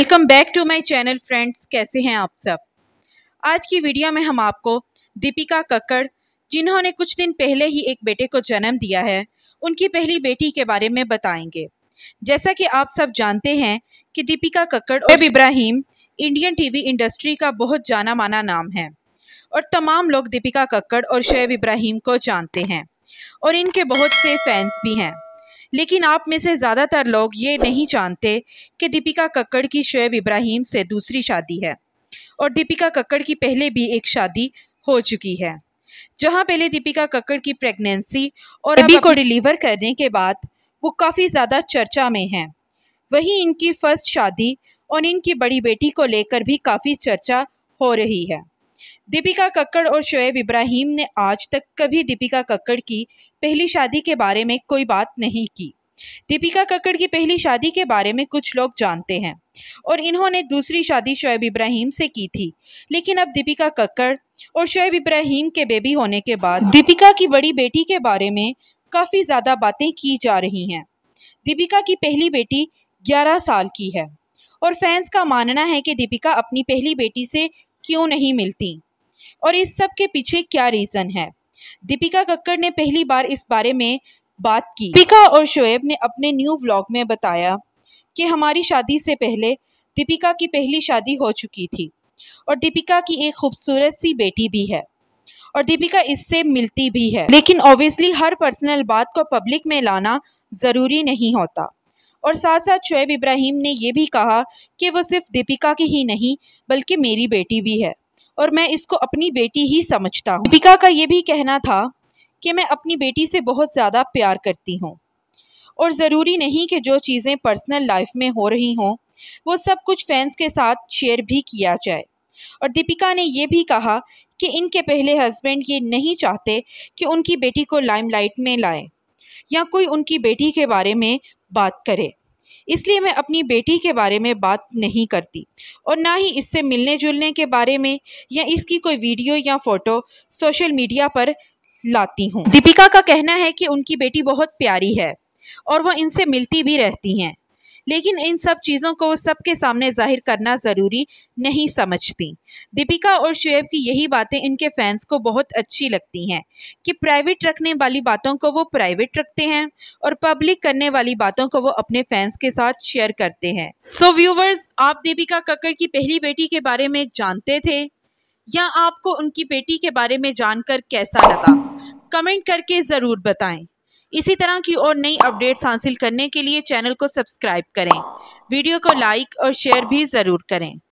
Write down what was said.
welcome back to my channel friends कैसे हैं आप सब आज की वीडियो में हम आपको दीपिका कक्कड़ जिन्होंने कुछ दिन पहले ही एक बेटे को जन्म दिया है उनकी पहली बेटी के बारे में बताएंगे जैसा कि आप सब जानते हैं कि दीपिका कक्कड़ और इब्राहिम इंडियन टीवी इंडस्ट्री का बहुत जाना माना नाम है और तमाम लोग दीपिका कक्कड़ और शेब इब्राहिम को जानते हैं और इनके बहुत से फैंस भी हैं लेकिन आप में से ज़्यादातर लोग ये नहीं जानते कि दीपिका कक्कड़ की शुएब इब्राहिम से दूसरी शादी है और दीपिका कक्कड़ की पहले भी एक शादी हो चुकी है जहां पहले दीपिका कक्कड़ की प्रेगनेंसी और अभी को डिलीवर करने के बाद वो काफ़ी ज़्यादा चर्चा में हैं वहीं इनकी फर्स्ट शादी और इनकी बड़ी बेटी को लेकर भी काफ़ी चर्चा हो रही है दीपिका कक्कड़ और शोएब इब्राहिम ने आज तक कभी दीपिका कक्कड़ की पहली शादी के बारे में कोई बात नहीं की दीपिका कक्कड़ की पहली शादी के बारे में कुछ लोग जानते हैं और इन्होंने दूसरी शादी शोएब इब्राहिम से की थी लेकिन अब दीपिका कक्कड़ और शोएब इब्राहिम के बेबी होने के बाद दीपिका की बड़ी बेटी के बारे में काफ़ी ज़्यादा बातें की जा रही हैं दीपिका की पहली बेटी ग्यारह साल की है और फैंस का मानना है कि दीपिका अपनी पहली बेटी से क्यों नहीं मिलती और इस सब के पीछे क्या रीज़न है दीपिका कक्कड़ ने पहली बार इस बारे में बात की दीपिका और शोएब ने अपने न्यू व्लॉग में बताया कि हमारी शादी से पहले दीपिका की पहली शादी हो चुकी थी और दीपिका की एक खूबसूरत सी बेटी भी है और दीपिका इससे मिलती भी है लेकिन ऑब्वियसली हर पर्सनल बात को पब्लिक में लाना ज़रूरी नहीं होता और साथ साथ शुएब इब्राहिम ने यह भी कहा कि वो सिर्फ दीपिका की ही नहीं बल्कि मेरी बेटी भी है और मैं इसको अपनी बेटी ही समझता हूँ दीपिका का ये भी कहना था कि मैं अपनी बेटी से बहुत ज़्यादा प्यार करती हूँ और ज़रूरी नहीं कि जो चीज़ें पर्सनल लाइफ में हो रही हों वो सब कुछ फैंस के साथ शेयर भी किया जाए और दीपिका ने यह भी कहा कि इनके पहले हस्बैंड ये नहीं चाहते कि उनकी बेटी को लाइमलाइट में लाएं या कोई उनकी बेटी के बारे में बात करे इसलिए मैं अपनी बेटी के बारे में बात नहीं करती और ना ही इससे मिलने जुलने के बारे में या इसकी कोई वीडियो या फ़ोटो सोशल मीडिया पर लाती हूँ दीपिका का कहना है कि उनकी बेटी बहुत प्यारी है और वह इनसे मिलती भी रहती हैं लेकिन इन सब चीज़ों को वो सबके सामने जाहिर करना ज़रूरी नहीं समझती दीपिका और शुएब की यही बातें इनके फैंस को बहुत अच्छी लगती हैं कि प्राइवेट रखने वाली बातों को वो प्राइवेट रखते हैं और पब्लिक करने वाली बातों को वो अपने फैंस के साथ शेयर करते हैं सो so व्यूवर्स आप दीपिका कक्कर की पहली बेटी के बारे में जानते थे या आपको उनकी बेटी के बारे में जानकर कैसा लगा कमेंट करके ज़रूर बताएं इसी तरह की और नई अपडेट्स हासिल करने के लिए चैनल को सब्सक्राइब करें वीडियो को लाइक और शेयर भी ज़रूर करें